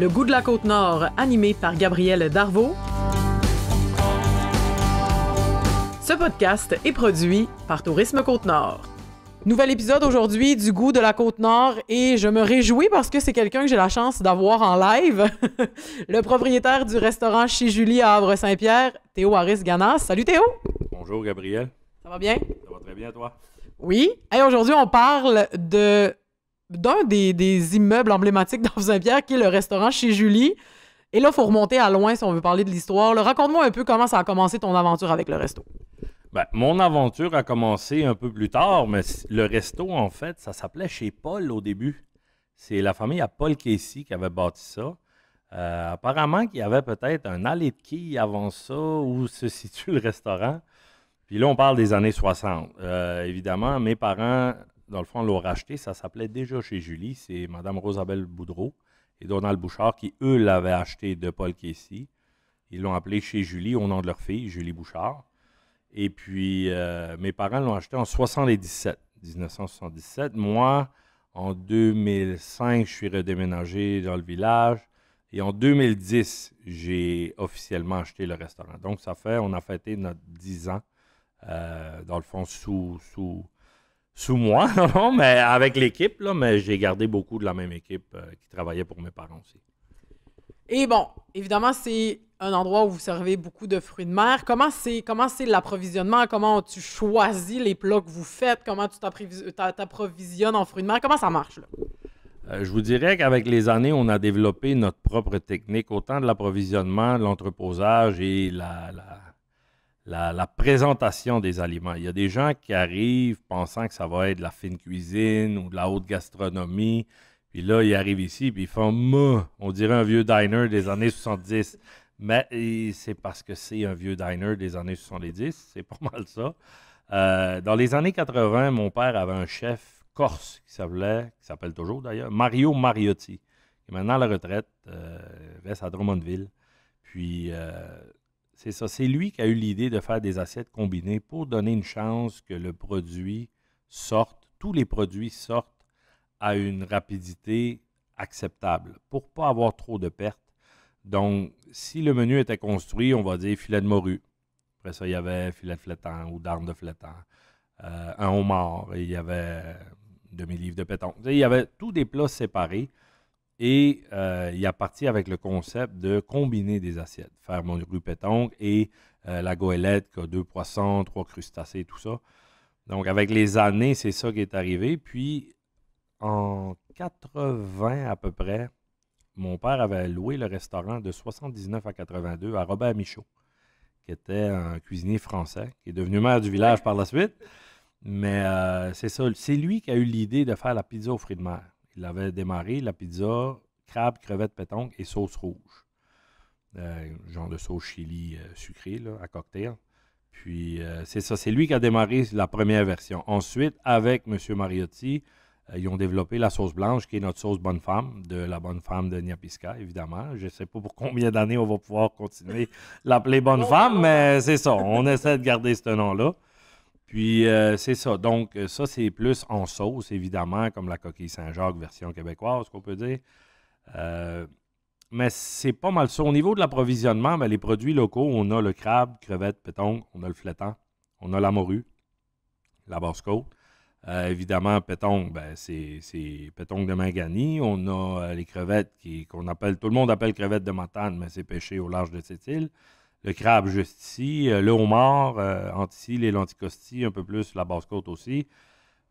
Le goût de la côte nord, animé par Gabriel Darvaux. Ce podcast est produit par Tourisme Côte-Nord. Nouvel épisode aujourd'hui du goût de la Côte-Nord et je me réjouis parce que c'est quelqu'un que j'ai la chance d'avoir en live. le propriétaire du restaurant chez Julie à Havre-Saint-Pierre, Théo Harris Ganas. Salut Théo! Bonjour Gabriel. Ça va bien? Ça va très bien toi? Oui. Et aujourd'hui, on parle de d'un des, des, immeubles emblématiques dans saint pierre qui est le restaurant chez Julie. Et là, il faut remonter à loin si on veut parler de l'histoire. Raconte-moi un peu comment ça a commencé ton aventure avec le resto. Ben, mon aventure a commencé un peu plus tard, mais le resto, en fait, ça s'appelait chez Paul au début. C'est la famille à Paul Casey qui avait bâti ça. Euh, apparemment, qu'il y avait peut-être un allée de quilles avant ça où se situe le restaurant. Puis là, on parle des années 60. Euh, évidemment, mes parents dans le fond, l'a racheté. Ça s'appelait déjà chez Julie. C'est Mme Rosabelle Boudreau et Donald Bouchard qui, eux, l'avaient acheté de Paul Casey. Ils l'ont appelé chez Julie au nom de leur fille, Julie Bouchard. Et puis, euh, mes parents l'ont acheté en 1977, 1977. Moi, en 2005, je suis redéménagé dans le village. Et en 2010, j'ai officiellement acheté le restaurant. Donc, ça fait, on a fêté notre 10 ans, euh, dans le fond, sous, sous, sous moi, non, mais avec l'équipe, là, mais j'ai gardé beaucoup de la même équipe euh, qui travaillait pour mes parents aussi. Et bon, évidemment, c'est un endroit où vous servez beaucoup de fruits de mer. Comment c'est, comment c'est l'approvisionnement? Comment tu choisis les plats que vous faites? Comment tu t'approvisionnes en fruits de mer? Comment ça marche? Là? Euh, je vous dirais qu'avec les années, on a développé notre propre technique, autant de l'approvisionnement, de l'entreposage et la la, présentation des aliments. Il y a des gens qui arrivent pensant que ça va être de la fine cuisine ou de la haute gastronomie. Puis là, ils arrivent ici, puis ils font On dirait un vieux diner des années 70. Mais c'est parce que c'est un vieux diner des années 70. C'est pas mal ça. Euh, dans les années 80, mon père avait un chef corse qui s'appelait, qui s'appelle toujours d'ailleurs, Mario Mariotti, qui est maintenant à la retraite, euh, reste à Drummondville. Puis euh, c'est ça. C'est lui qui a eu l'idée de faire des assiettes combinées pour donner une chance que le produit sorte, tous les produits sortent à une rapidité acceptable pour pas avoir trop de pertes. Donc, si le menu était construit, on va dire filet de morue. Après ça, il y avait filet de flétan ou d'armes de flétan, euh, un homard, il y avait demi-livre de pétanque. Il y avait tous des plats séparés et euh, il a parti avec le concept de combiner des assiettes, faire mon rupétongue et euh, la goélette qui a deux poissons, trois crustacés, tout ça. Donc, avec les années, c'est ça qui est arrivé. Puis, en 80 à peu près, mon père avait loué le restaurant de 79 à 82 à Robert Michaud, qui était un cuisinier français, qui est devenu maire du village par la suite. Mais euh, c'est ça, c'est lui qui a eu l'idée de faire la pizza au fruits de mer. Il avait démarré la pizza crabe, crevette, pétanque et sauce rouge. Euh, genre de sauce chili euh, sucrée à cocktail. Puis euh, c'est ça, c'est lui qui a démarré la première version. Ensuite, avec M. Mariotti, ils ont développé la sauce blanche, qui est notre sauce bonne femme, de la bonne femme de Niapiska, évidemment. Je ne sais pas pour combien d'années on va pouvoir continuer l'appeler bonne femme, mais c'est ça, on essaie de garder ce nom-là. Puis euh, c'est ça. Donc, euh, ça, c'est plus en sauce, évidemment, comme la coquille Saint-Jacques version québécoise, qu'on peut dire. Euh, mais c'est pas mal ça. Au niveau de l'approvisionnement, mais ben, les produits locaux, on a le crabe, crevette, pétanque, on a le flétan, on a la morue, la basse-côte. évidemment, pétanque, ben, c'est pétanque de Mangani. On a les crevettes qu'on appelle, tout le monde appelle crevettes de Matane, mais c'est pêché au large de cette île le crabe juste ici, euh, le homard, euh, Antilles et un peu plus la basse-côte aussi.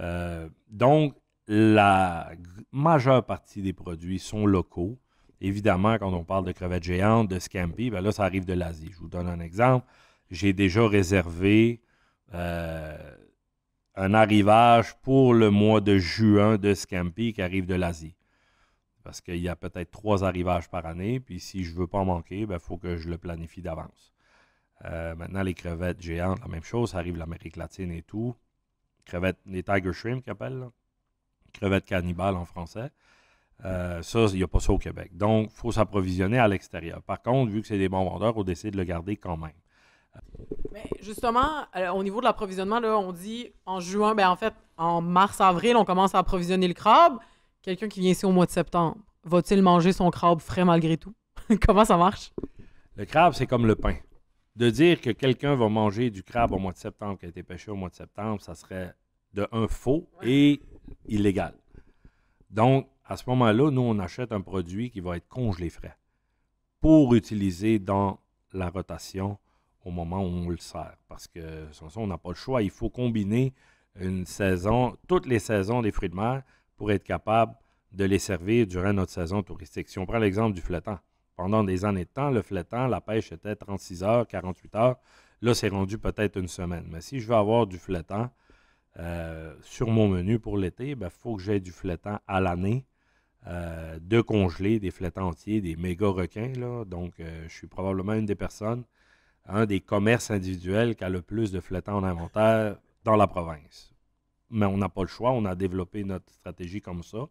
Euh, donc, la majeure partie des produits sont locaux. Évidemment, quand on parle de crevettes géantes, de scampi, ben là, ça arrive de l'Asie. Je vous donne un exemple. J'ai déjà réservé un arrivage pour le mois de juin de scampi qui arrive de l'Asie. Parce qu'il y a peut-être trois arrivages par année, puis si je ne veux pas en manquer, il ben, faut que je le planifie d'avance. Euh, maintenant, les crevettes géantes, la même chose, ça arrive l'Amérique latine et tout. Crevettes, les tiger shrimp qu'ils appellent, crevettes cannibales en français. Euh, ça, il n'y a pas ça au Québec. Donc, il faut s'approvisionner à l'extérieur. Par contre, vu que c'est des bons vendeurs, on décide de le garder quand même. Mais justement, euh, au niveau de l'approvisionnement, on dit en juin, ben en fait, en mars-avril, on commence à approvisionner le crabe quelqu'un qui vient ici au mois de septembre, va-t-il manger son crabe frais malgré tout? Comment ça marche? Le crabe, c'est comme le pain. De dire que quelqu'un va manger du crabe au mois de septembre qui a été pêché au mois de septembre, ça serait de un faux et illégal. Donc, à ce moment-là, nous, on achète un produit qui va être congelé frais pour utiliser dans la rotation au moment où on le sert. Parce que sans ça, on n'a pas le choix. Il faut combiner une saison, toutes les saisons des fruits de mer pour être capable de les servir durant notre saison touristique. Si on prend l'exemple du flottant, pendant des années de temps, le flottant, la pêche était 36 heures, 48 heures. Là, c'est rendu peut-être une semaine. Mais si je veux avoir du flottant euh, sur mon menu pour l'été, il ben, faut que j'aie du flottant à l'année. Euh, de congeler des flétans entiers, des méga requins. Là. Donc, euh, je suis probablement une des personnes, un des commerces individuels qui a le plus de flétans en inventaire dans la province mais on n'a pas le choix. On a développé notre stratégie comme ça.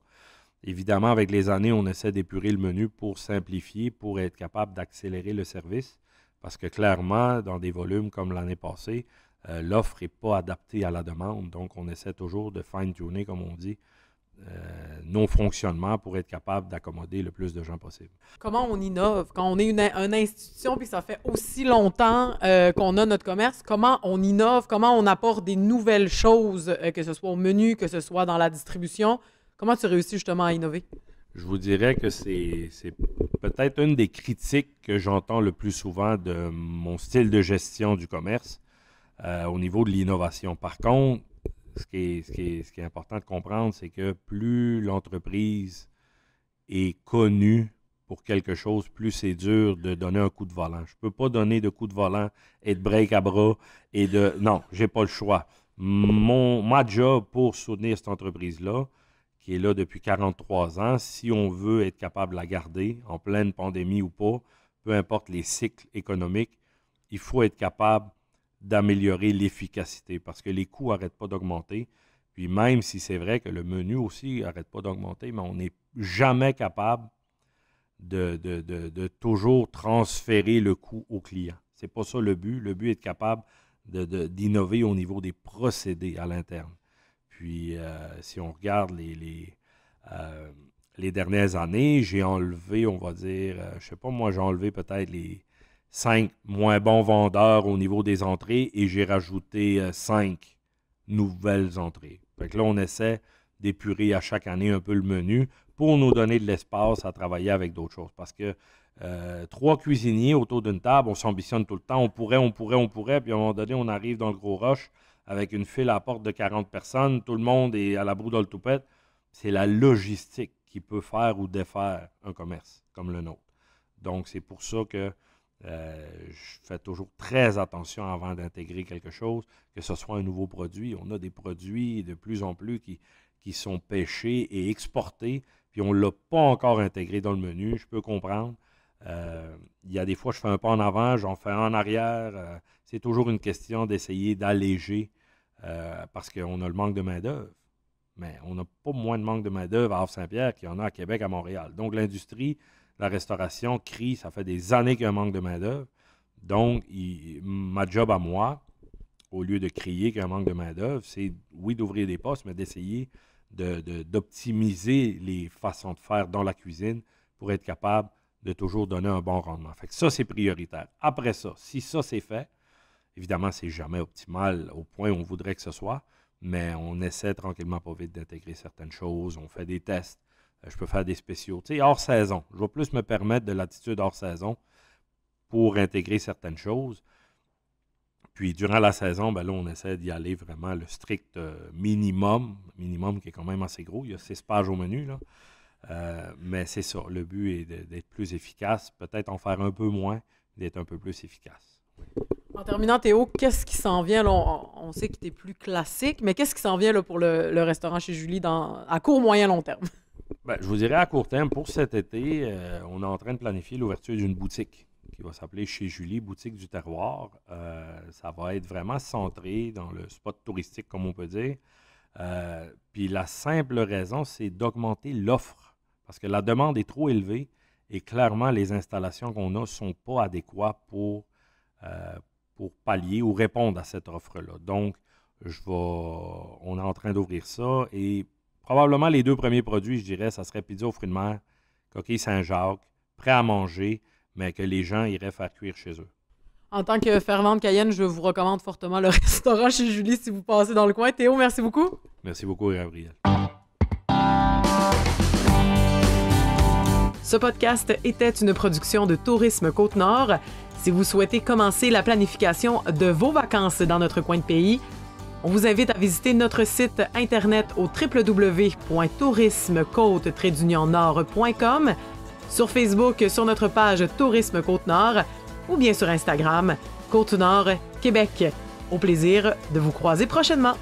Évidemment, avec les années, on essaie d'épurer le menu pour simplifier, pour être capable d'accélérer le service, parce que clairement, dans des volumes comme l'année passée, euh, l'offre n'est pas adaptée à la demande. Donc, on essaie toujours de fine-tuner, comme on dit, non euh, nos pour être capable d'accommoder le plus de gens possible. Comment on innove quand on est une, institution puis ça fait aussi longtemps euh, qu'on a notre commerce Comment on innove Comment on apporte des nouvelles choses, euh, que ce soit au menu, que ce soit dans la distribution Comment tu réussis justement à innover Je vous dirais que c'est peut-être une des critiques que j'entends le plus souvent de mon style de gestion du commerce au niveau de l'innovation. Par contre, ce qui est, important de comprendre, c'est que plus l'entreprise est connue pour quelque chose, plus c'est dur de donner un coup de volant. Je ne peux pas donner de coup de volant et de break à bras et de... Non, j'ai pas le choix. Mon, ma job pour soutenir cette entreprise-là, qui est là depuis 43 ans, si on veut être capable de la garder en pleine pandémie ou pas, peu importe les cycles économiques, il faut être capable d'améliorer l'efficacité parce que les coûts n'arrêtent pas d'augmenter. Puis même si c'est vrai que le menu aussi n'arrête pas d'augmenter, mais on n'est jamais capable de, de, toujours transférer le coût au client. Ce n'est pas ça le but. Le but est de capable d'innover au niveau des procédés à l'interne. Puis euh, si on regarde les, euh, les, dernières années, j'ai enlevé, on va dire, euh, je ne sais pas, moi j'ai enlevé peut-être les cinq moins bons vendeurs au niveau des entrées et j'ai rajouté euh, cinq nouvelles entrées. Donc là, on essaie d'épurer à chaque année un peu le menu pour nous donner de l'espace à travailler avec d'autres choses. Parce que euh, trois cuisiniers autour d'une table, on s'ambitionne tout le temps. On pourrait, on pourrait, on pourrait. Puis à un moment donné, on arrive dans le gros roche avec une file à porte de 40 personnes. Tout le monde est à la broue dans le toupette. C'est la logistique qui peut faire ou défaire un commerce comme le nôtre. Donc, c'est pour ça que euh, je fais toujours très attention avant d'intégrer quelque chose, que ce soit un nouveau produit. On a des produits de plus en plus qui, sont pêchés et exportés, puis on ne l'a pas encore intégré dans le menu. Je peux comprendre. Euh, il y a des fois, je fais un pas en avant, j'en fais un en arrière. Euh, c'est toujours une question d'essayer d'alléger parce qu'on a le manque de main-d'œuvre. Mais on n'a pas moins de manque de main-d'œuvre à Havre-Saint-Pierre qu'il y en a à Québec, à Montréal. Donc l'industrie la restauration crie, ça fait des années qu'il y a un manque de main-d'œuvre. Donc, ma job à moi, au lieu de crier qu'il y a un manque de main-d'œuvre, c'est oui d'ouvrir des postes, mais d'essayer d'optimiser les façons de faire dans la cuisine pour être capable de toujours donner un bon rendement. Fait ça, c'est prioritaire. Après ça, si ça c'est fait, évidemment, c'est jamais optimal au point où on voudrait que ce soit, mais on essaie tranquillement pas vite d'intégrer certaines choses, on fait des tests, je peux faire des spéciaux. hors saison. Je vais plus me permettre de l'attitude hors saison pour intégrer certaines choses. Puis durant la saison, ben là, on essaie d'y aller vraiment le strict euh, minimum, minimum qui est quand même assez gros. Il y a six pages au menu. Là. Euh, mais c'est ça, le but est d'être plus efficace, peut-être en faire un peu moins, d'être un peu plus efficace. En terminant, Théo, qu'est-ce qui s'en vient? on, sait que tu es plus classique, mais qu'est-ce qui s'en vient pour le, restaurant chez Julie à court, moyen, long terme? Ben, je vous dirais à court terme, pour cet été, euh, on est en train de planifier l'ouverture d'une boutique qui va s'appeler Chez Julie, boutique du terroir. Euh, ça va être vraiment centré dans le spot touristique, comme on peut dire. Euh, puis la simple raison, c'est d'augmenter l'offre parce que la demande est trop élevée et clairement, les installations qu'on a ne sont pas adéquates pour, pour pallier ou répondre à cette offre-là. Donc, je vais, on est en train d'ouvrir ça et Probablement les deux premiers produits, je dirais, ça serait pizza au fruits de mer, coquille Saint-Jacques, prêt à manger, mais que les gens iraient faire cuire chez eux. En tant que fervente Cayenne, je vous recommande fortement le restaurant chez Julie si vous passez dans le coin. Théo, merci beaucoup. Merci beaucoup, Gabriel. Ce podcast était une production de Tourisme Côte-Nord. Si vous souhaitez commencer la planification de vos vacances dans notre coin de pays, on vous invite à visiter notre site internet au www.tourismecôte-nord.com, sur Facebook sur notre page Tourisme Côte-Nord ou bien sur Instagram Côte-Nord Québec. Au plaisir de vous croiser prochainement.